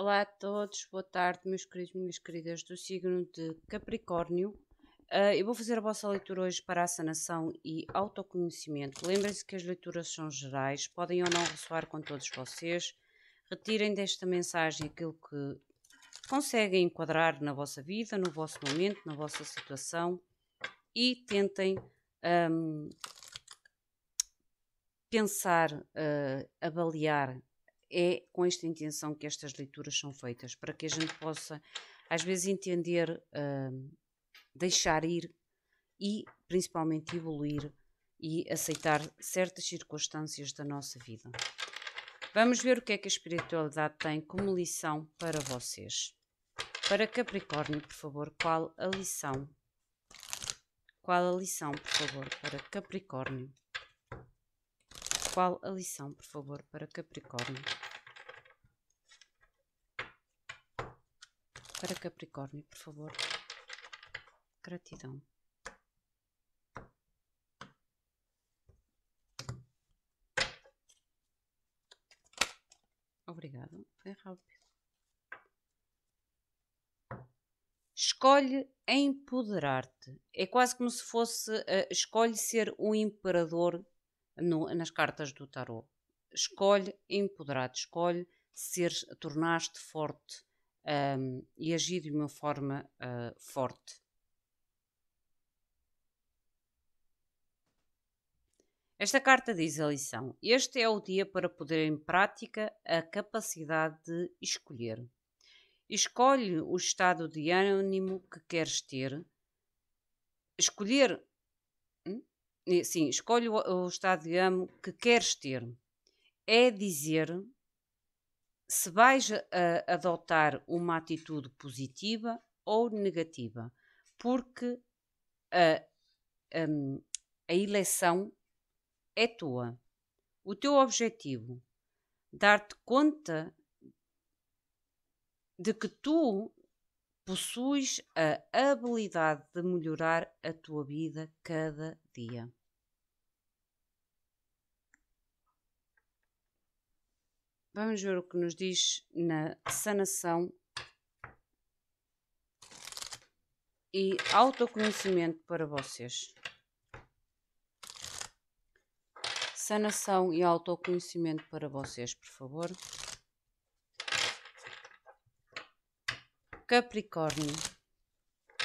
Olá a todos, boa tarde, meus queridos, minhas queridas do signo de Capricórnio. Uh, eu vou fazer a vossa leitura hoje para a sanação e autoconhecimento. Lembrem-se que as leituras são gerais, podem ou não ressoar com todos vocês. Retirem desta mensagem aquilo que conseguem enquadrar na vossa vida, no vosso momento, na vossa situação e tentem um, pensar, uh, avaliar é com esta intenção que estas leituras são feitas, para que a gente possa, às vezes, entender, uh, deixar ir e, principalmente, evoluir e aceitar certas circunstâncias da nossa vida. Vamos ver o que é que a espiritualidade tem como lição para vocês. Para Capricórnio, por favor, qual a lição? Qual a lição, por favor, para Capricórnio? Qual a lição, por favor, para Capricórnio? para Capricórnio, por favor. Gratidão. Obrigado, foi rápido. Escolhe empoderar-te. É quase como se fosse. Uh, escolhe ser um imperador no, nas cartas do tarot. Escolhe empoderar-te. Escolhe ser, tornar-te forte um, e agir de uma forma uh, forte. Esta carta diz a lição: Este é o dia para poder em prática a capacidade de escolher. Escolhe o estado de ânimo que queres ter. Escolher. Hum? Sim, escolhe o estado de ânimo que queres ter. É dizer se vais a, adotar uma atitude positiva ou negativa, porque a, hum, a eleição é tua. O teu objetivo, dar-te conta de que tu possuis a habilidade de melhorar a tua vida cada dia. Vamos ver o que nos diz na sanação e autoconhecimento para vocês. Sanação e autoconhecimento para vocês, por favor. Capricórnio.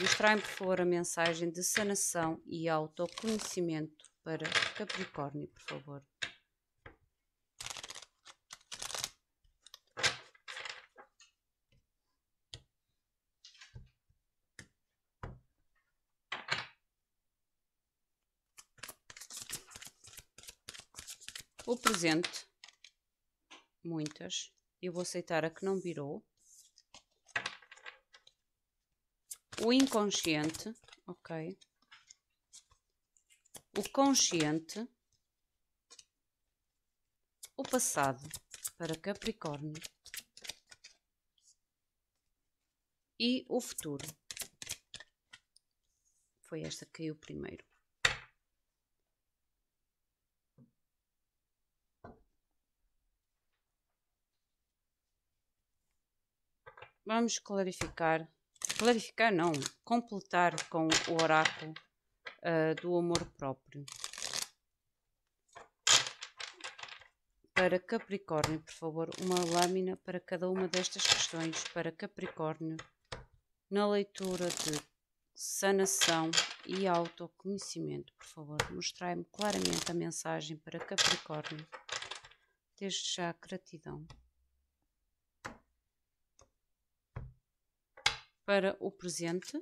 Mostrem, por favor, a mensagem de sanação e autoconhecimento para Capricórnio, por favor. presente muitas. Eu vou aceitar a que não virou. O inconsciente, ok. O consciente. O passado para Capricórnio. E o futuro. Foi esta que caiu primeiro. Vamos clarificar, clarificar não, completar com o oráculo uh, do amor próprio. Para Capricórnio, por favor, uma lâmina para cada uma destas questões. Para Capricórnio, na leitura de sanação e autoconhecimento, por favor, mostrai-me claramente a mensagem para Capricórnio. Desde já, gratidão. para o presente.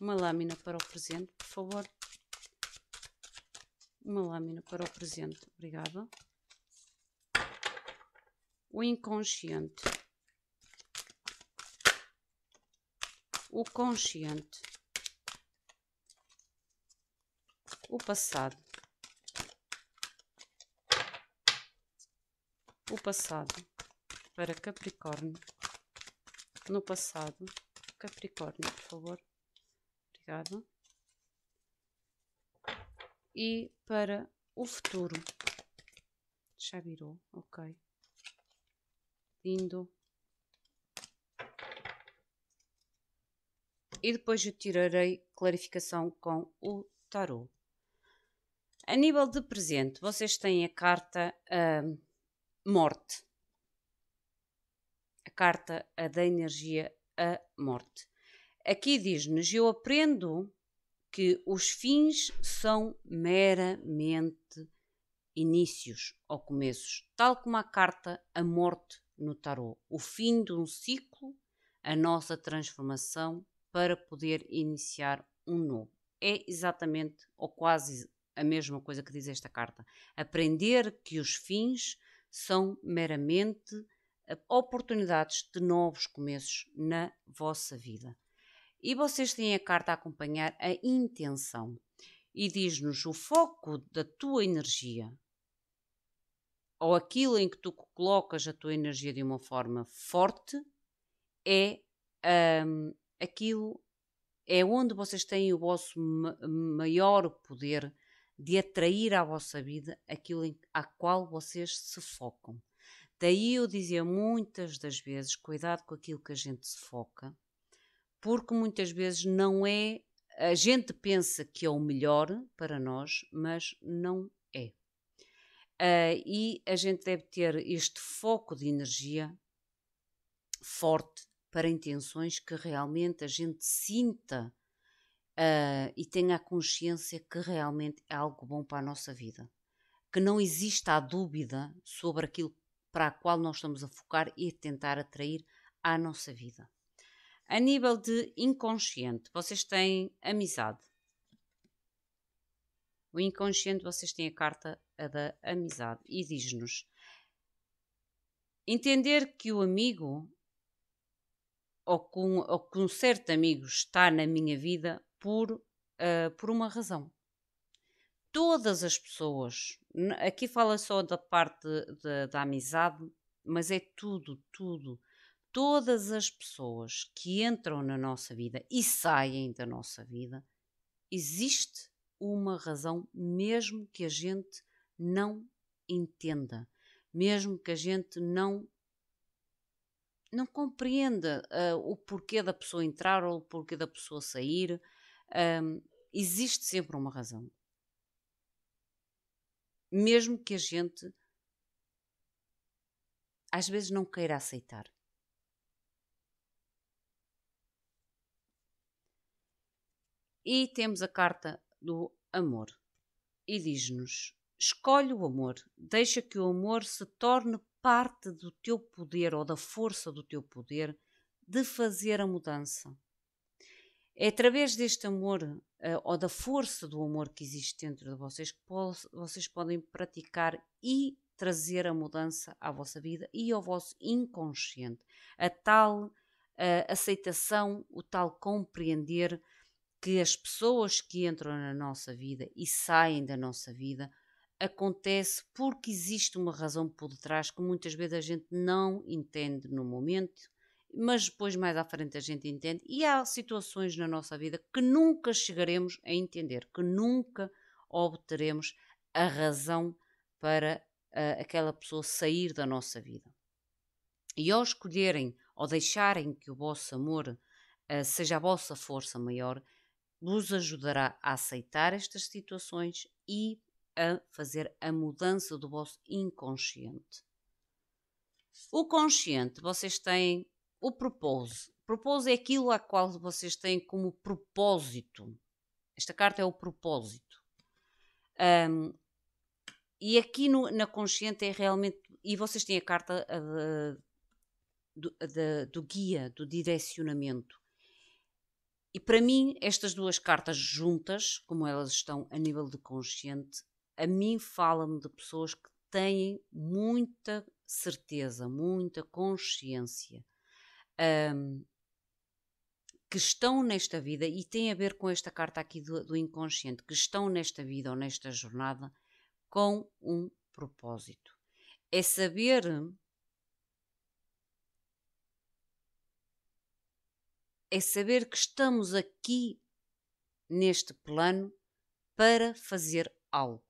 Uma lâmina para o presente, por favor. Uma lâmina para o presente, obrigada. O inconsciente. O consciente. O passado. O passado para Capricórnio. Tipo, no passado. Capricórnio, por favor. Obrigada. E para o futuro. Já virou, ok. Lindo. E depois eu tirarei clarificação com o tarot. A nível de presente, vocês têm a carta uh, Morte carta a da energia à morte. Aqui diz-nos: Eu aprendo que os fins são meramente inícios ou começos, tal como a carta a morte no tarot. O fim de um ciclo, a nossa transformação para poder iniciar um novo. É exatamente ou quase a mesma coisa que diz esta carta. Aprender que os fins são meramente oportunidades de novos começos na vossa vida. E vocês têm a carta a acompanhar a intenção e diz-nos o foco da tua energia ou aquilo em que tu colocas a tua energia de uma forma forte é um, aquilo é onde vocês têm o vosso maior poder de atrair à vossa vida aquilo em, a qual vocês se focam. Daí eu dizia muitas das vezes: cuidado com aquilo que a gente se foca, porque muitas vezes não é. A gente pensa que é o melhor para nós, mas não é. Uh, e a gente deve ter este foco de energia forte para intenções que realmente a gente sinta uh, e tenha a consciência que realmente é algo bom para a nossa vida. Que não exista a dúvida sobre aquilo para a qual nós estamos a focar e a tentar atrair à nossa vida. A nível de inconsciente, vocês têm amizade. O inconsciente, vocês têm a carta a da amizade e diz-nos entender que o amigo ou que um, ou que um certo amigo está na minha vida por, uh, por uma razão todas as pessoas. Aqui fala só da parte da, da amizade, mas é tudo, tudo. Todas as pessoas que entram na nossa vida e saem da nossa vida, existe uma razão, mesmo que a gente não entenda, mesmo que a gente não não compreenda uh, o porquê da pessoa entrar ou o porquê da pessoa sair, um, ah, existe sempre uma razão mesmo que a gente às vezes não queira aceitar. E temos a carta do amor. E diz-nos: escolhe o amor, deixa que o amor se torne parte do teu poder ou da força do teu poder de fazer a mudança. É através deste amor uh, ou da força do amor que existe dentro de vocês que po vocês podem praticar e trazer a mudança à vossa vida e ao vosso inconsciente. A tal uh, aceitação, o tal compreender que as pessoas que entram na nossa vida e saem da nossa vida acontece porque existe uma razão por detrás que muitas vezes a gente não entende no momento mas depois mais à frente a gente entende. E há situações na nossa vida que nunca chegaremos a entender, que nunca obteremos a razão para uh, aquela pessoa sair da nossa vida. E ao escolherem ou deixarem que o vosso amor uh, seja a vossa força maior, vos ajudará a aceitar estas situações e a fazer a mudança do vosso inconsciente. O consciente, vocês têm o propósito. Propósito é aquilo a qual vocês têm como propósito. Esta carta é o propósito. Um, e aqui no, na consciente é realmente. E vocês têm a carta a, do, a, do guia, do direcionamento. E para mim, estas duas cartas juntas, como elas estão a nível de consciente, a mim fala-me de pessoas que têm muita certeza, muita consciência um, que estão nesta vida, e tem a ver com esta carta aqui do, do inconsciente, que estão nesta vida ou nesta jornada com um propósito. É saber é saber que estamos aqui neste plano para fazer algo.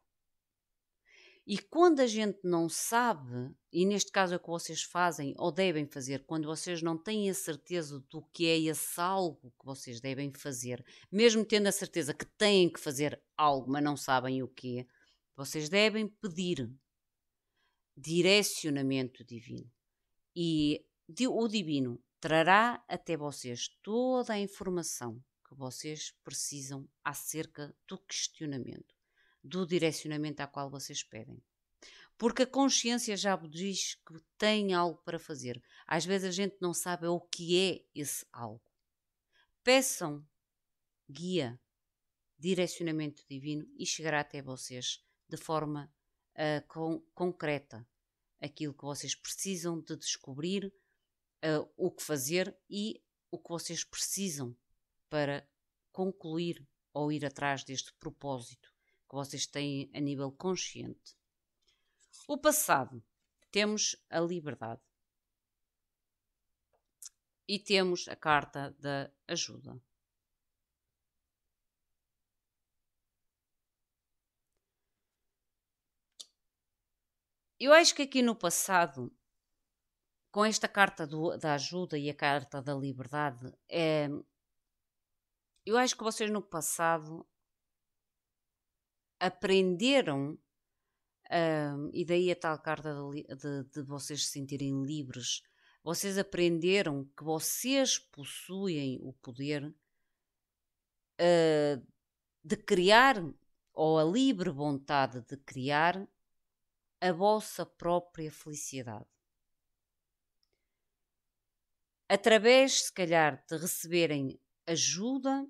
E quando a gente não sabe, e neste caso é o que vocês fazem ou devem fazer, quando vocês não têm a certeza do que é esse algo que vocês devem fazer, mesmo tendo a certeza que têm que fazer algo, mas não sabem o que é, vocês devem pedir direcionamento divino. E o divino trará até vocês toda a informação que vocês precisam acerca do questionamento do direcionamento a qual vocês pedem. Porque a consciência já diz que tem algo para fazer. Às vezes a gente não sabe o que é esse algo. Peçam guia, direcionamento divino e chegará até vocês de forma uh, com, concreta aquilo que vocês precisam de descobrir, uh, o que fazer e o que vocês precisam para concluir ou ir atrás deste propósito que vocês têm a nível consciente. O passado. Temos a liberdade. E temos a carta da ajuda. Eu acho que aqui no passado, com esta carta do, da ajuda e a carta da liberdade, é, eu acho que vocês no passado aprenderam, um, ah, e daí a tal carta de, de, de vocês se sentirem livres, vocês aprenderam que vocês possuem o poder uh, de criar, ou a livre vontade de criar, a vossa própria felicidade. Através, se calhar, de receberem ajuda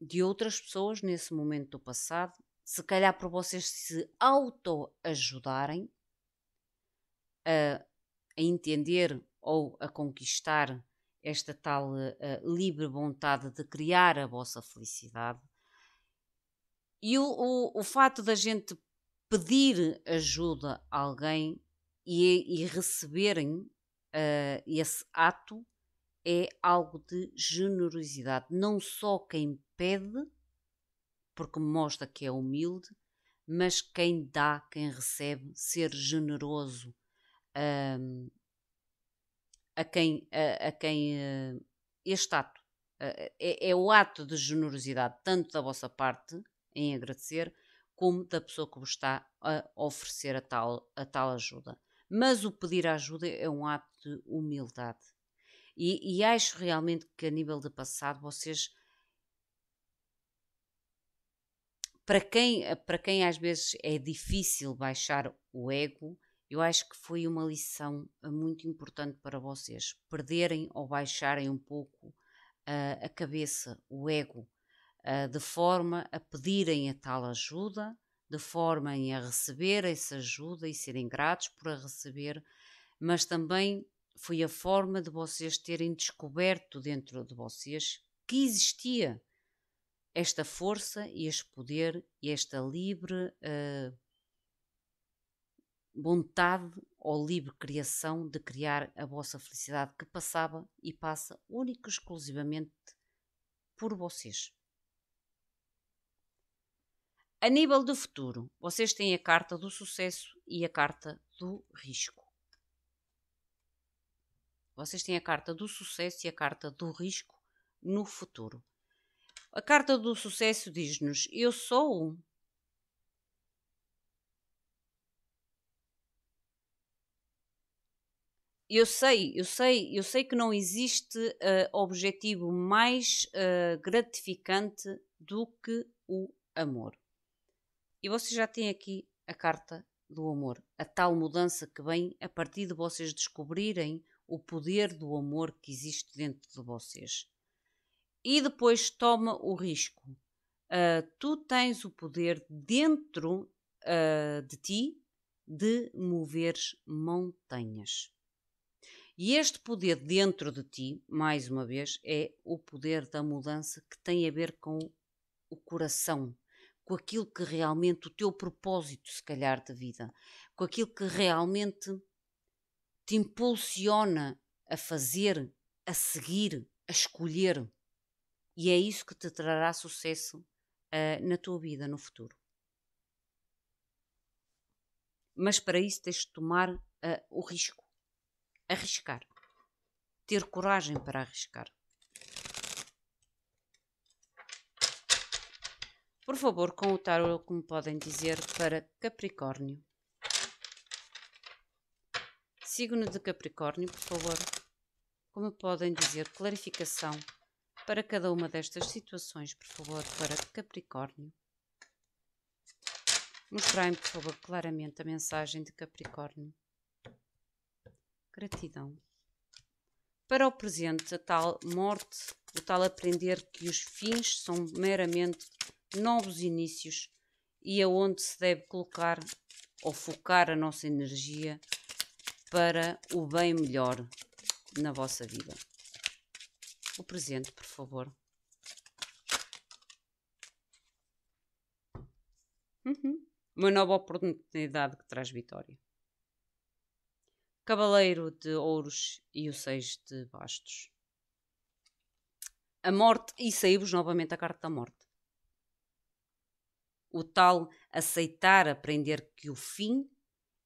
de outras pessoas nesse momento do passado, se calhar por vocês se auto-ajudarem a, a, entender ou a conquistar esta tal uh, livre vontade de criar a vossa felicidade. E o, o, o fato da gente pedir ajuda a alguém e, e receberem uh, esse ato é algo de generosidade. Não só quem pede, porque mostra que é humilde, mas quem dá, quem recebe, ser generoso um, a quem, a, a quem uh, este ato uh, é, é o ato de generosidade, tanto da vossa parte em agradecer, como da pessoa que vos está a oferecer a tal, a tal ajuda. Mas o pedir ajuda é um ato de humildade e, e acho realmente que a nível de passado vocês para quem, para quem às vezes é difícil baixar o ego, eu acho que foi uma lição eh, muito importante para vocês perderem ou baixarem um pouco uh, a cabeça, o ego, uh, de forma a pedirem a tal ajuda, de forma a receber essa ajuda e serem gratos por a receber, mas também foi a forma de vocês terem descoberto dentro de vocês que existia esta força e este poder e esta livre uh, vontade ou livre criação de criar a vossa felicidade que passava e passa única e exclusivamente por vocês. A nível do futuro, vocês têm a carta do sucesso e a carta do risco. Vocês têm a carta do sucesso e a carta do risco no futuro. A carta do sucesso diz-nos: Eu sou um. Eu sei, eu sei, eu sei que não existe uh, objetivo mais uh, gratificante do que o amor. E vocês já têm aqui a carta do amor, a tal mudança que vem a partir de vocês descobrirem o poder do amor que existe dentro de vocês. E depois toma o risco. Uh, tu tens o poder dentro uh, de ti de mover montanhas. E este poder dentro de ti, mais uma vez, é o poder da mudança que tem a ver com o coração, com aquilo que realmente o teu propósito, se calhar, de vida, com aquilo que realmente te impulsiona a fazer, a seguir, a escolher. E é isso que te trará sucesso uh, na tua vida no futuro. Mas para isso tens de tomar uh, o risco. Arriscar. Ter coragem para arriscar. Por favor, com o tarot, como podem dizer, para Capricórnio. Signo de Capricórnio, por favor, como podem dizer, clarificação para cada uma destas situações, por favor, para Capricórnio. Mostrai-me, por favor, claramente a mensagem de Capricórnio. Gratidão. Para o presente, a tal morte, o tal aprender que os fins são meramente novos inícios e aonde se deve colocar ou focar a nossa energia para o bem melhor na vossa vida. O presente, por favor. Uhum. Uma nova oportunidade que traz vitória. Cavaleiro de Ouros e o Seis de Bastos. A morte, e saímos novamente a carta da morte. O tal aceitar aprender que o fim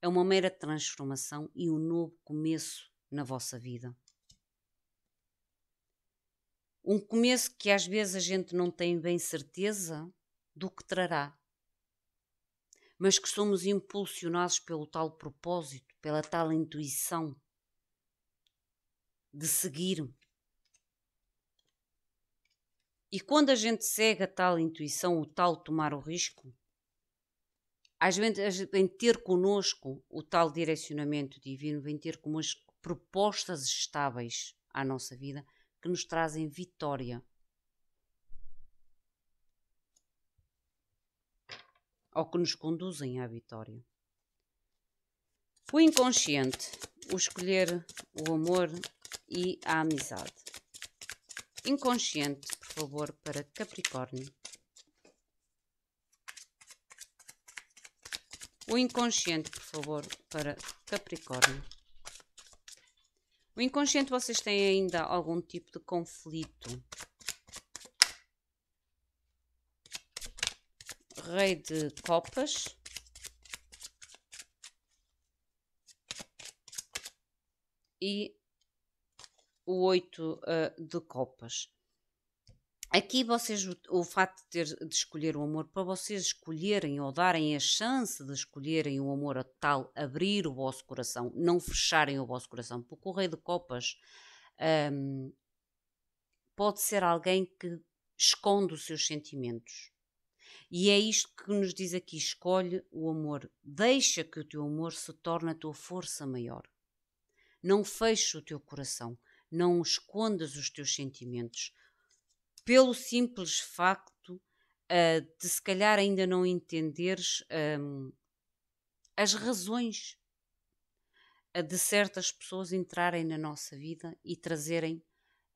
é uma mera transformação e um novo começo na vossa vida. Um começo que às vezes a gente não tem bem certeza do que trará, mas que somos impulsionados pelo tal propósito, pela tal intuição de seguir. E quando a gente segue a tal intuição, o tal tomar o risco, às vezes vem ter conosco o tal direcionamento divino, vem ter conosco propostas estáveis à nossa vida que nos trazem vitória. Ou que nos conduzem à vitória. O inconsciente, o escolher o amor e a amizade. Inconsciente, por favor, para Capricórnio. O inconsciente, por favor, para Capricórnio. O inconsciente, vocês têm ainda algum tipo de conflito. Rei de Copas. E o oito uh, de Copas. Aqui vocês, o facto de, ter, de escolher o amor, para vocês escolherem ou darem a chance de escolherem o amor a tal, abrir o vosso coração, não fecharem o vosso coração, porque o rei de copas um, pode ser alguém que esconde os seus sentimentos. E é isto que nos diz aqui: escolhe o amor, deixa que o teu amor se torne a tua força maior. Não feche o teu coração, não escondas os teus sentimentos pelo simples facto uh, de se calhar ainda não entenderes um, ehm, as razões eh, de certas pessoas entrarem na nossa vida e trazerem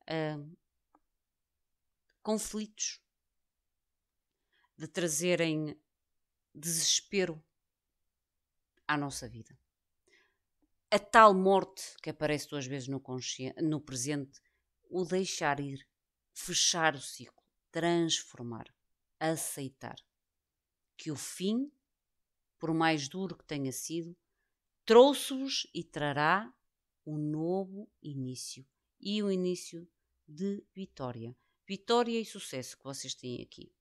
ehm, conflitos, de trazerem desespero à nossa vida. A tal morte que aparece duas vezes no, no presente, o deixar ir fechar o ciclo, transformar, aceitar que o fim, por mais duro que tenha sido, trouxe-vos e trará um novo início e o um início de vitória. Vitória e sucesso que vocês têm aqui.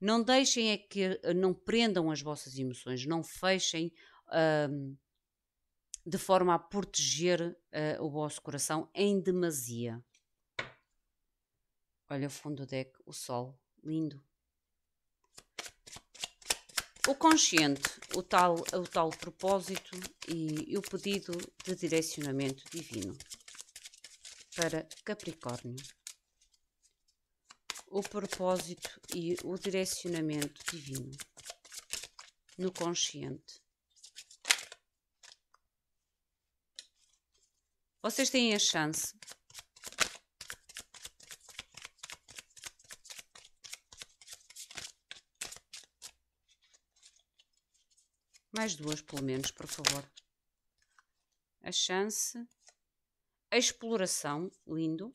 Não deixem é que eh, não prendam as vossas emoções, não fechem de forma a proteger uh, o vosso coração em demasia. Olha o fundo do deck, o sol, lindo. O consciente, o tal, o tal propósito e, e o pedido de direcionamento divino para Capricórnio. O propósito e o direcionamento divino no consciente. Vocês têm a chance Mais duas, pelo menos, por favor. A chance. A exploração. Lindo.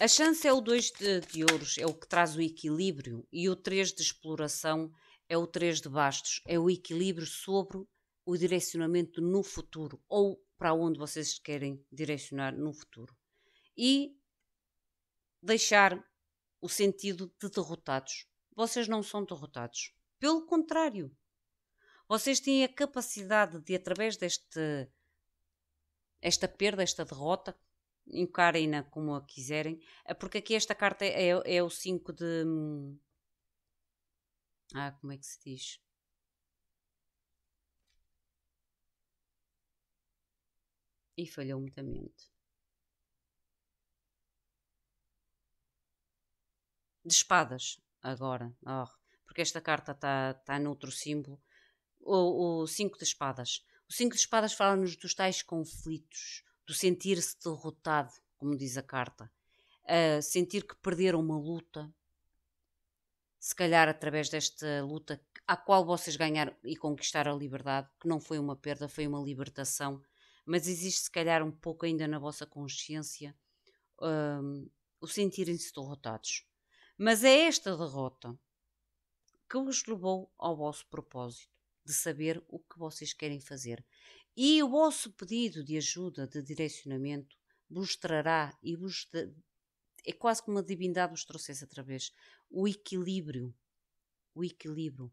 A chance é o 2 de, de ouros, é o que traz o equilíbrio. E o 3 de exploração é o 3 de bastos. É o equilíbrio sobre o direcionamento no futuro. Ou para onde vocês querem direcionar no futuro. E deixar o sentido de derrotados vocês não são derrotados. Pelo contrário, vocês têm a capacidade de, através deste esta perda, esta derrota, encarem-na como a quiserem, ah, porque aqui esta carta é, é, o 5 de. Hum, ah, como é que se diz? E falhou muito a mente. De espadas agora, oh, porque esta carta está tá noutro símbolo, o, o cinco de espadas. O cinco de espadas fala-nos dos tais conflitos, do sentir-se derrotado, como diz a carta, sentir que perderam uma luta, se calhar através desta luta à qual vocês ganharam e conquistaram a liberdade, que não foi uma perda, foi uma libertação, mas existe se calhar um pouco ainda na vossa consciência um, o sentirem-se derrotados. Mas é esta derrota que os levou ao vosso propósito de saber o que vocês querem fazer. E o vosso pedido de ajuda, de direcionamento, vos trará e vos. De... É quase como uma divindade vos trouxesse através o equilíbrio. O equilíbrio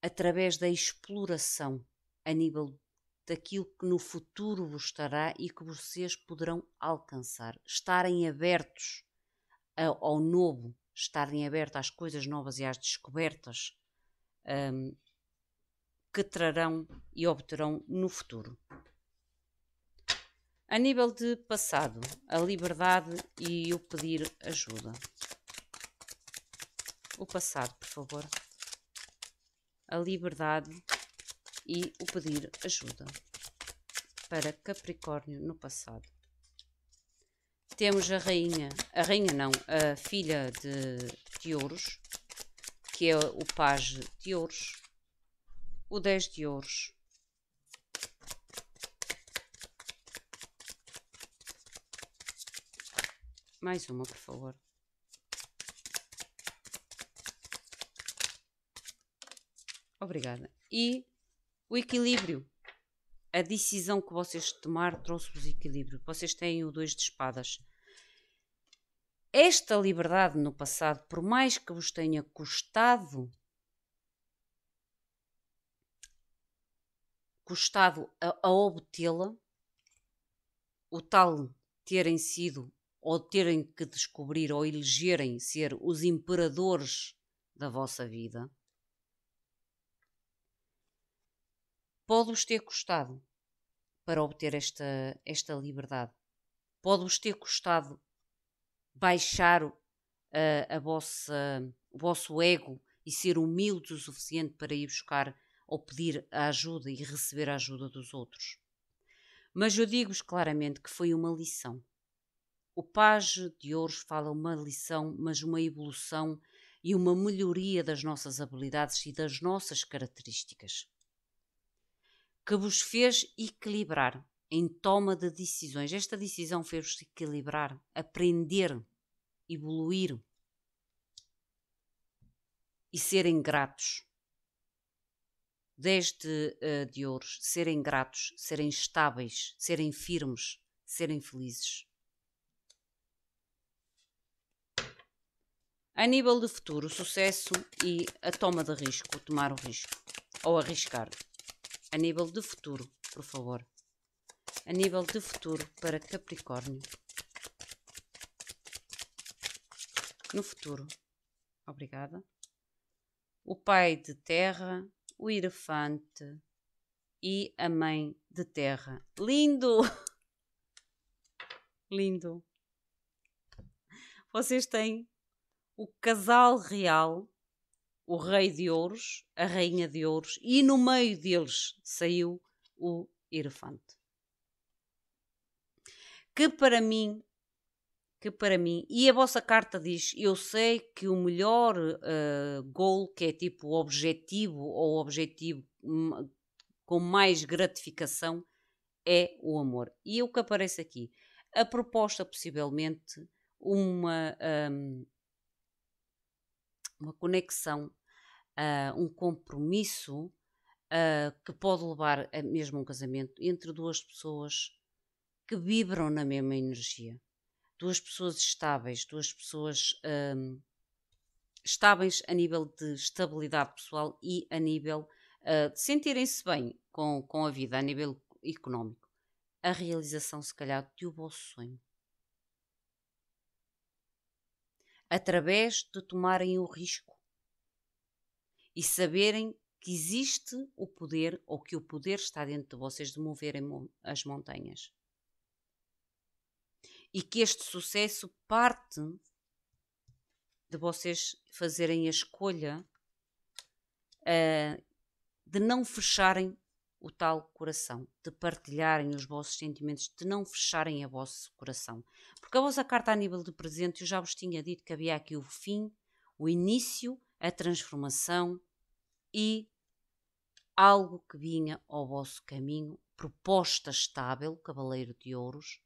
através da exploração a nível daquilo que no futuro vos estará e que vocês poderão alcançar. Estarem abertos ao novo, estarem abertos às coisas novas e às descobertas um, que trarão e obterão no futuro. A nível de passado, a liberdade e o pedir ajuda. O passado, por favor. A liberdade e o pedir ajuda para Capricórnio no passado. Temos a rainha, a rainha não, a filha de Tiouros, que é o paje de ouros, o 10 de ouros. Mais uma, por favor. Obrigada. E o equilíbrio. A decisão que vocês tomaram trouxe-vos equilíbrio. Vocês têm o 2 de espadas esta liberdade no passado, por mais que vos tenha custado, custado a, a obtê-la, o tal terem sido ou terem que descobrir ou elegerem ser os imperadores da vossa vida, pode-vos ter custado para obter esta, esta liberdade. Pode-vos ter custado baixar uh, a vossa, o vosso ego e ser humilde o suficiente para ir buscar ou pedir a ajuda e receber a ajuda dos outros. Mas eu digo-vos claramente que foi uma lição. O Page de Ouros fala uma lição, mas uma evolução e uma melhoria das nossas habilidades e das nossas características, que vos fez equilibrar em toma de decisões. Esta decisão fez-vos equilibrar, aprender, evoluir e serem gratos. Desde uh, de ouros, serem gratos, serem estáveis, serem firmes, serem felizes. A nível de futuro, o sucesso e a toma de risco, tomar o risco ou arriscar. A nível de futuro, por favor a nível de futuro para Capricórnio. No futuro. Obrigada. O pai de terra, o elefante e a mãe de terra. Lindo! Lindo. Vocês têm o casal real, o rei de ouros, a rainha de ouros e no meio deles saiu o elefante que para mim que para mim, e a vossa carta diz: Eu sei que o melhor uh, gol, que é tipo objetivo ou objetivo hum, com mais gratificação, é o amor. E é o que aparece aqui? A proposta, possivelmente, uma, um, uma conexão, uh, um compromisso uh, que pode levar a mesmo um casamento entre duas pessoas que vibram na mesma energia. Duas pessoas estáveis, duas pessoas um, estáveis a nível de estabilidade pessoal e a nível uh, de sentirem-se bem com, com a vida, a nível económico. A realização, se calhar, um vosso sonho. Através de tomarem o risco e saberem que existe o poder ou que o poder está dentro de vocês de moverem as montanhas e que este sucesso parte de vocês fazerem a escolha uh, de não fecharem o tal coração, de partilharem os vossos sentimentos, de não fecharem o vosso coração. Porque a vossa carta a nível de presente, eu já vos tinha dito que havia aqui o fim, o início, a transformação e algo que vinha ao vosso caminho, proposta estável, Cavaleiro de Ouros,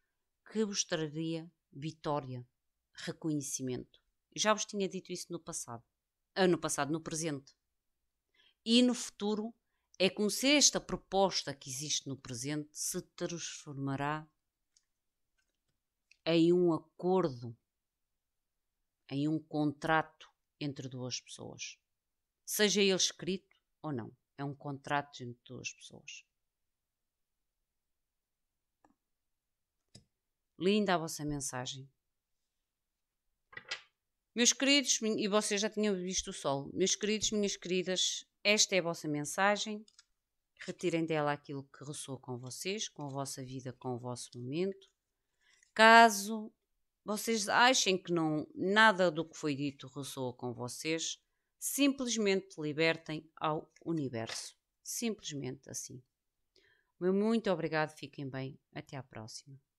que vos traria vitória, reconhecimento. Já vos tinha dito isso no passado, ano ah, passado, no presente. E no futuro é como se esta proposta que existe no presente se transformará em um acordo, em um contrato entre duas pessoas. Seja ele escrito ou não, é um contrato entre duas pessoas. Linda a vossa mensagem. Meus queridos, e vocês já tinham visto o sol, meus queridos, minhas queridas, esta é a vossa mensagem. Retirem dela aquilo que ressoa com vocês, com a vossa vida, com o vosso momento. Caso vocês achem que não nada do que foi dito ressoa com vocês, simplesmente libertem ao universo. Simplesmente assim. Meu muito obrigado, fiquem bem, até à próxima.